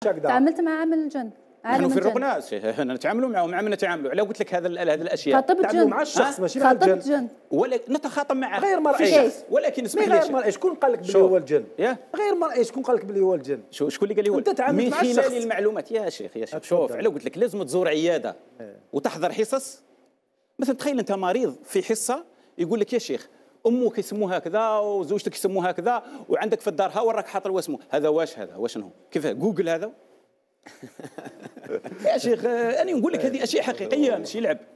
تعاملت مع عامل الجن نحن في الرقناس إيه، إيه، نتعاملوا معهم مع نتعاملوا على قلت لك هذا هذه الاشياء خاطبت جن مع الشخص آه، ماشي مع الجن جن. ولكن نتخاطب معه غير مرئي ولكن اسمح لي غير مرئي شكون قال لك بلي هو الجن غير مرئي شكون قال لك بلي هو الجن شو شكون اللي قال لي هو انت تعاملت مع الشخص من خلال المعلومات يا شيخ يا شيخ شوف على قلت لك لازم تزور عياده إيه. وتحضر حصص مثلا تخيل انت مريض في حصه يقول لك يا شيخ امك يسموها هكذا وزوجتك يسموها هكذا وعندك في الدار ها وراك حاط واسمه هذا واش هذا واش هو كيف جوجل هذا يا شيخ انا نقول لك هذه اشياء حقيقيه ماشي لعب